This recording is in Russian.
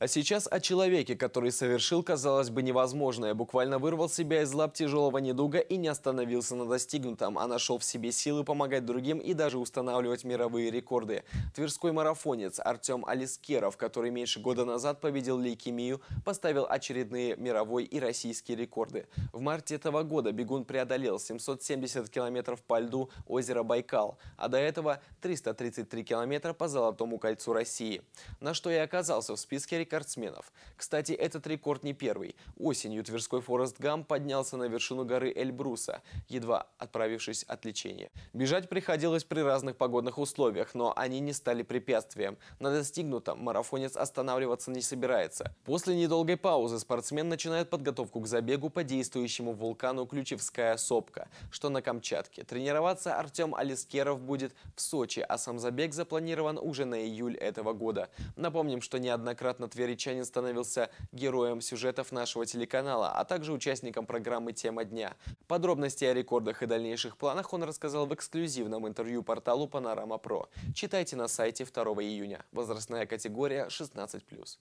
А сейчас о человеке, который совершил, казалось бы, невозможное. Буквально вырвал себя из лап тяжелого недуга и не остановился на достигнутом, а нашел в себе силы помогать другим и даже устанавливать мировые рекорды. Тверской марафонец Артем Алискеров, который меньше года назад победил лейкемию, поставил очередные мировой и российские рекорды. В марте этого года бегун преодолел 770 километров по льду озера Байкал, а до этого 333 километра по Золотому кольцу России. На что и оказался в списке рекордов рекордсменов. Кстати, этот рекорд не первый. Осенью Тверской Форест Гам поднялся на вершину горы Эльбруса, едва отправившись от лечения. Бежать приходилось при разных погодных условиях, но они не стали препятствием. На достигнутом марафонец останавливаться не собирается. После недолгой паузы спортсмен начинает подготовку к забегу по действующему вулкану Ключевская сопка, что на Камчатке. Тренироваться Артем Алискеров будет в Сочи, а сам забег запланирован уже на июль этого года. Напомним, что неоднократно тверичанин становился героем сюжетов нашего телеканала, а также участником программы «Тема дня». Подробности о рекордах и дальнейших планах он рассказал в эксклюзивном интервью порталу «Панорама Про». Читайте на сайте 2 июня. Возрастная категория 16+.